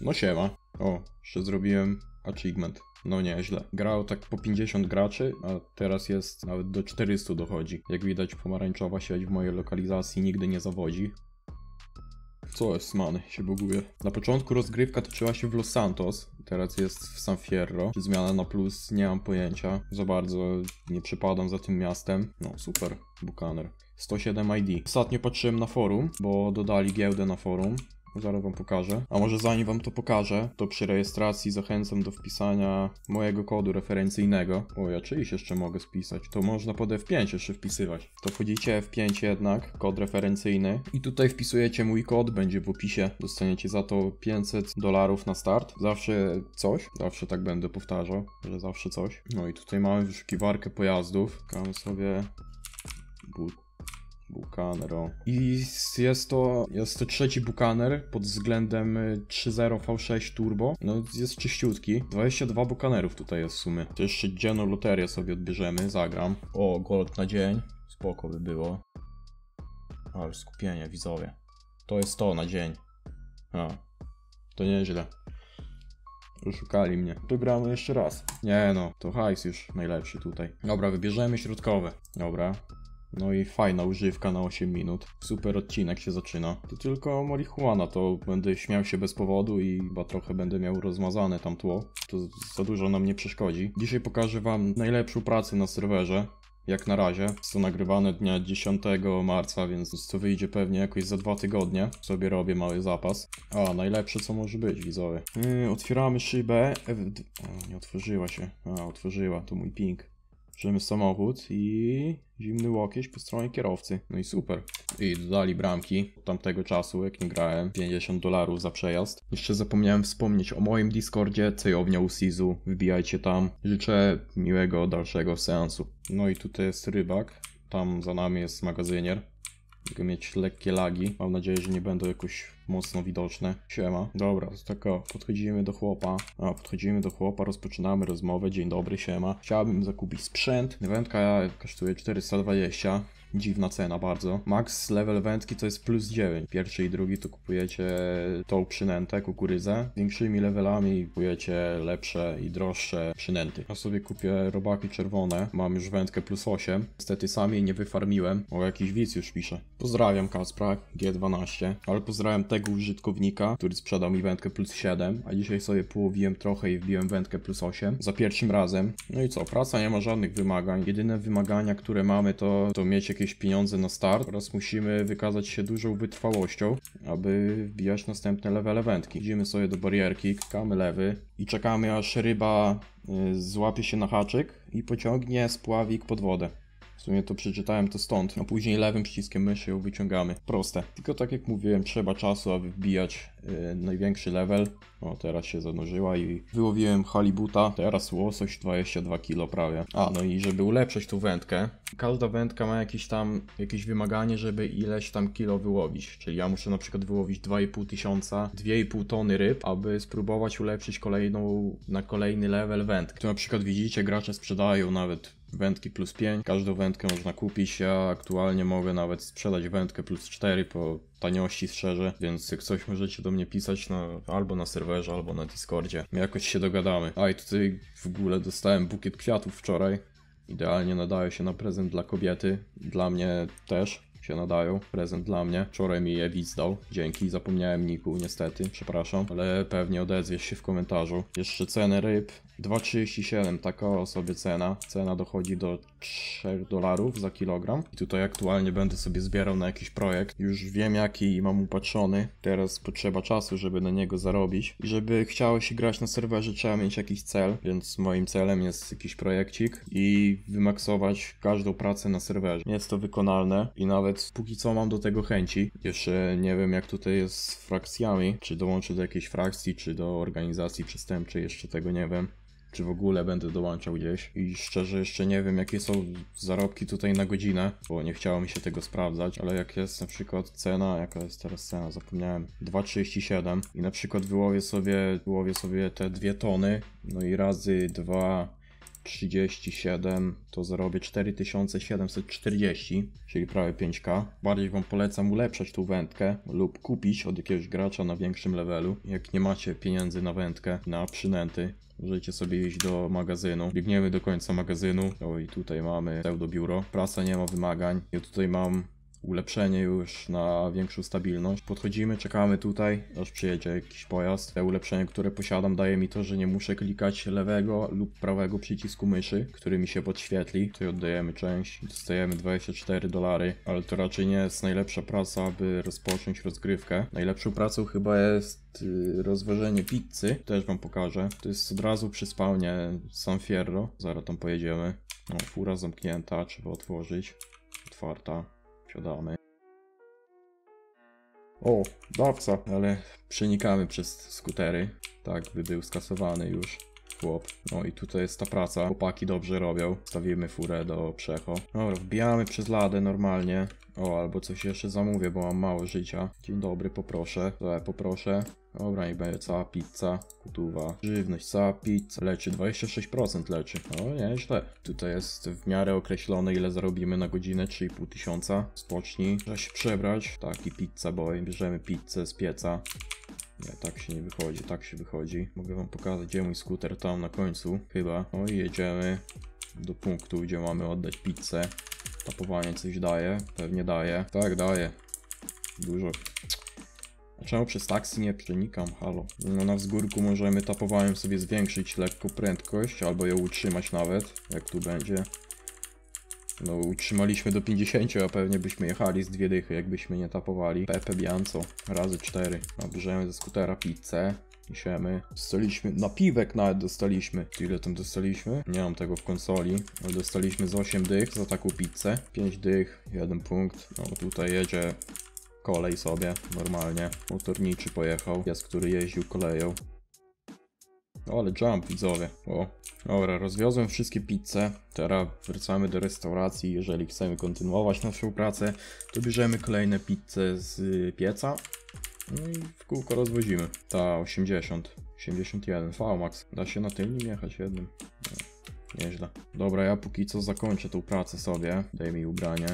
No siema. O, jeszcze zrobiłem achievement. No nieźle. Grał tak po 50 graczy, a teraz jest nawet do 400 dochodzi. Jak widać pomarańczowa sieć w mojej lokalizacji nigdy nie zawodzi. Co jest many, się buguje. Na początku rozgrywka toczyła się w Los Santos, teraz jest w San Fierro. Czy zmiana na plus, nie mam pojęcia. Za bardzo nie przypadam za tym miastem. No super, Bukaner. 107 ID. Ostatnio patrzyłem na forum, bo dodali giełdę na forum Zaraz wam pokażę. A może zanim wam to pokażę, to przy rejestracji zachęcam do wpisania mojego kodu referencyjnego. O, ja czyjś jeszcze mogę spisać. To można pod F5 jeszcze wpisywać. To wchodzicie F5 jednak, kod referencyjny i tutaj wpisujecie mój kod, będzie w opisie. Dostaniecie za to 500 dolarów na start. Zawsze coś, zawsze tak będę powtarzał, że zawsze coś. No i tutaj mamy wyszukiwarkę pojazdów. Klikamy sobie but Bukanero. I jest to, jest to trzeci Bukaner pod względem 3.0 y, V6 Turbo. No jest czyściutki. 22 Bukanerów tutaj jest w sumie. To jeszcze dzienną loterię sobie odbierzemy, zagram. O, gold na dzień. Spoko by było. już skupienie, widzowie. To jest to na dzień. A, no. to nieźle. Oszukali mnie. To gramy jeszcze raz. Nie no, to hajs już najlepszy tutaj. Dobra, wybierzemy środkowe. Dobra, no i fajna używka na 8 minut. Super odcinek się zaczyna. To tylko marihuana, to będę śmiał się bez powodu i chyba trochę będę miał rozmazane tam tło. To za dużo nam nie przeszkodzi. Dzisiaj pokażę wam najlepszą pracę na serwerze. Jak na razie, jest to nagrywane dnia 10 marca, więc to wyjdzie pewnie jakoś za dwa tygodnie. Sobie robię mały zapas. A, najlepsze co może być, widzowie. Yy, otwieramy szybę. F... E o, nie otworzyła się. A, otworzyła, to mój ping. Bierzemy samochód i zimny łokieć po stronie kierowcy. No i super. I dodali bramki od tamtego czasu, jak nie grałem. 50 dolarów za przejazd. Jeszcze zapomniałem wspomnieć o moim Discordzie, cejownia Usizu. Wbijajcie tam. Życzę miłego dalszego seansu. No i tutaj jest rybak. Tam za nami jest magazynier. Mogę mieć lekkie lagi. Mam nadzieję, że nie będą jakoś mocno widoczne Siema. Dobra, to taka, podchodzimy do chłopa. A, podchodzimy do chłopa, rozpoczynamy rozmowę. Dzień dobry, siema. Chciałbym zakupić sprzęt. Wędka kosztuje 420. Dziwna cena bardzo. Max level wędki to jest plus 9. Pierwszy i drugi to kupujecie tą przynętę, kukurydzę. Z większymi levelami kupujecie lepsze i droższe przynęty. Ja sobie kupię robaki czerwone. Mam już wędkę plus 8. Niestety sam jej nie wyfarmiłem. O, jakiś widz już pisze. Pozdrawiam Kacprak G12. Ale pozdrawiam te tego użytkownika, który sprzedał mi wędkę plus 7, a dzisiaj sobie połowiłem trochę i wbiłem wędkę plus 8 za pierwszym razem. No i co, praca nie ma żadnych wymagań. Jedyne wymagania, które mamy to, to mieć jakieś pieniądze na start oraz musimy wykazać się dużą wytrwałością, aby wbijać następne levele wędki. Idziemy sobie do barierki, klikamy lewy i czekamy aż ryba y, złapie się na haczyk i pociągnie spławik pod wodę. W sumie to przeczytałem to stąd, a później lewym przyciskiem myszy ją wyciągamy. Proste. Tylko tak jak mówiłem, trzeba czasu, aby wbijać Y, największy level. O, teraz się zanurzyła i wyłowiłem halibuta. Teraz łosoś 22 kg prawie. A, no i żeby ulepszyć tą wędkę, każda wędka ma jakieś tam, jakieś wymaganie, żeby ileś tam kilo wyłowić. Czyli ja muszę na przykład wyłowić 2,5 tysiąca, 2,5 tony ryb, aby spróbować ulepszyć kolejną, na kolejny level wędkę. Tu na przykład widzicie, gracze sprzedają nawet wędki plus 5. Każdą wędkę można kupić. Ja aktualnie mogę nawet sprzedać wędkę plus 4 po taniości szczerze, więc jak coś możecie do mnie pisać na, albo na serwerze, albo na Discordzie. My jakoś się dogadamy. A i tutaj w ogóle dostałem bukiet kwiatów wczoraj. Idealnie nadaje się na prezent dla kobiety, dla mnie też się nadają. Prezent dla mnie. Wczoraj mi je widz Dzięki, zapomniałem Niku, niestety, przepraszam, ale pewnie odezwiesz się w komentarzu. Jeszcze ceny ryb. 2,37 taka sobie cena. Cena dochodzi do 3 dolarów za kilogram. I tutaj aktualnie będę sobie zbierał na jakiś projekt. Już wiem jaki mam upatrzony. Teraz potrzeba czasu, żeby na niego zarobić. I żeby chciało się grać na serwerze, trzeba mieć jakiś cel. Więc moim celem jest jakiś projekcik i wymaksować każdą pracę na serwerze. Jest to wykonalne i nawet nawet póki co mam do tego chęci. Jeszcze nie wiem jak tutaj jest z frakcjami, czy dołączę do jakiejś frakcji, czy do organizacji przestępczej, jeszcze tego nie wiem. Czy w ogóle będę dołączał gdzieś. I szczerze jeszcze nie wiem jakie są zarobki tutaj na godzinę, bo nie chciało mi się tego sprawdzać, ale jak jest na przykład cena, jaka jest teraz cena, zapomniałem, 2,37 i na przykład wyłowię sobie, wyłowię sobie te dwie tony, no i razy dwa 37 to zarobię 4740, czyli prawie 5k. Bardziej Wam polecam ulepszać tą wędkę lub kupić od jakiegoś gracza na większym levelu. Jak nie macie pieniędzy na wędkę, na przynęty, Możecie sobie iść do magazynu. Biegniemy do końca magazynu. O no i tutaj mamy pseudo biuro. Prasa nie ma wymagań. Ja tutaj mam ulepszenie już na większą stabilność. Podchodzimy, czekamy tutaj, aż przyjedzie jakiś pojazd. Te ulepszenie, które posiadam daje mi to, że nie muszę klikać lewego lub prawego przycisku myszy, który mi się podświetli. Tutaj oddajemy część, dostajemy 24 dolary, ale to raczej nie jest najlepsza praca, aby rozpocząć rozgrywkę. Najlepszą pracą chyba jest yy, rozważenie pizzy, też wam pokażę. To jest od razu przy spawnie San Fierro, zaraz tam pojedziemy. No, fura zamknięta, trzeba otworzyć. Otwarta. O, dawca, ale przenikamy przez skutery, tak by był skasowany już chłop. No i tutaj jest ta praca. Chłopaki dobrze robią. Stawimy furę do przecho. Dobra, wbijamy przez ladę normalnie. O, albo coś jeszcze zamówię, bo mam mało życia. Dzień dobry, poproszę. Dobra, poproszę. Dobra, niech będzie cała pizza, kutuwa, żywność, cała pizza, leczy, 26% leczy, no nieźle. Tutaj jest w miarę określone ile zarobimy na godzinę, 3,5 tysiąca, spocznij, trzeba się przebrać, i pizza boy, bierzemy pizzę z pieca, nie, tak się nie wychodzi, tak się wychodzi. Mogę wam pokazać, gdzie mój skuter, tam na końcu chyba. No i jedziemy do punktu, gdzie mamy oddać pizzę. Tapowanie coś daje, pewnie daje. Tak, daje. Dużo. A czemu przez taksy nie przenikam? Halo. No na wzgórku możemy tapowaniem sobie zwiększyć lekko prędkość, albo ją utrzymać nawet, jak tu będzie. No utrzymaliśmy do 50, a pewnie byśmy jechali z dwie dychy, jakbyśmy nie tapowali. Pepe Bianco, razy 4. Nabierzemy ze skutera pizzę. Piszemy. Dostaliśmy, napiwek nawet dostaliśmy. Ile tam dostaliśmy? Nie mam tego w konsoli, ale dostaliśmy z 8 dych za taką pizzę. 5 dych, 1 punkt. No tutaj jedzie kolej sobie, normalnie. Motorniczy pojechał, jest który jeździł koleją. No ale jump widzowie. O. Dobra, rozwiozłem wszystkie pizze. Teraz wracamy do restauracji. Jeżeli chcemy kontynuować naszą pracę, to bierzemy kolejne pizze z pieca. No i w kółko rozwozimy. Ta 80. 81. VMAX. Da się na tylnym jechać jednym. No, nieźle. Dobra, ja póki co zakończę tą pracę sobie. Daj mi ubranie.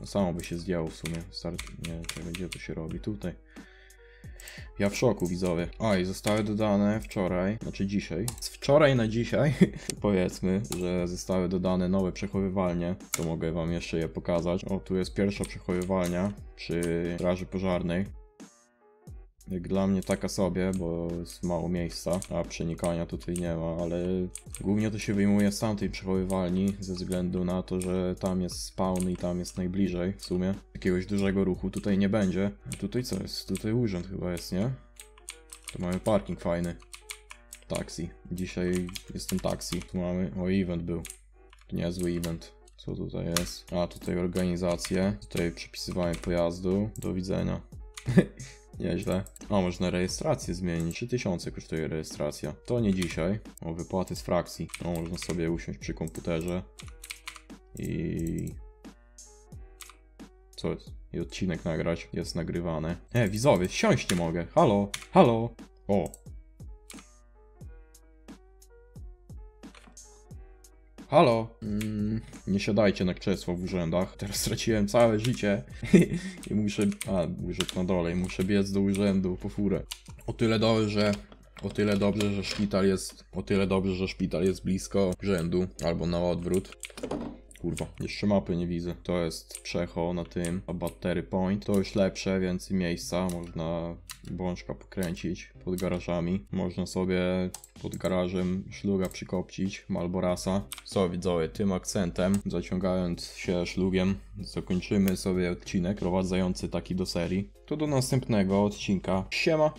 No samo by się zdjęło w sumie. Start Nie, czekaj, gdzie to się robi? Tutaj. Ja w szoku widzowie. Oj, zostały dodane wczoraj, znaczy dzisiaj. Z wczoraj na dzisiaj powiedzmy, że zostały dodane nowe przechowywalnie. To mogę wam jeszcze je pokazać. O, tu jest pierwsza przechowywalnia przy straży pożarnej. Jak dla mnie taka sobie, bo jest mało miejsca, a przenikania tutaj nie ma, ale głównie to się wyjmuje z tamtej przechowywalni, ze względu na to, że tam jest spawn i tam jest najbliżej w sumie. Jakiegoś dużego ruchu tutaj nie będzie. A tutaj co jest? Tutaj urząd chyba jest, nie? Tu mamy parking fajny. Taxi. Dzisiaj jestem taxi. Tu mamy... O, event był. Niezły event. Co tutaj jest? A, tutaj organizacje. Tutaj przypisywanie pojazdu. Do widzenia. Nieźle. A, można rejestrację zmienić. 3000 kosztuje rejestracja. To nie dzisiaj. O, wypłaty z frakcji. O, można sobie usiąść przy komputerze. I... Co jest? I odcinek nagrać. Jest nagrywany. E, wizowie, siąść nie mogę. Halo, halo. O, Halo? Mm, nie siadajcie na krzesło w urzędach. Teraz straciłem całe życie. I muszę... A, urząd na dole. I muszę biec do urzędu po furę. O tyle dobrze, o tyle dobrze, że szpital jest... O tyle dobrze, że szpital jest blisko urzędu. Albo na odwrót. Kurwa, jeszcze mapy nie widzę. To jest przecho na tym, a battery point. To już lepsze, więcej miejsca, można bączka pokręcić pod garażami. Można sobie pod garażem szluga przykopcić, Malborasa. Co widzowie, tym akcentem, zaciągając się szlugiem, zakończymy sobie odcinek prowadzający taki do serii. To do następnego odcinka. Siema!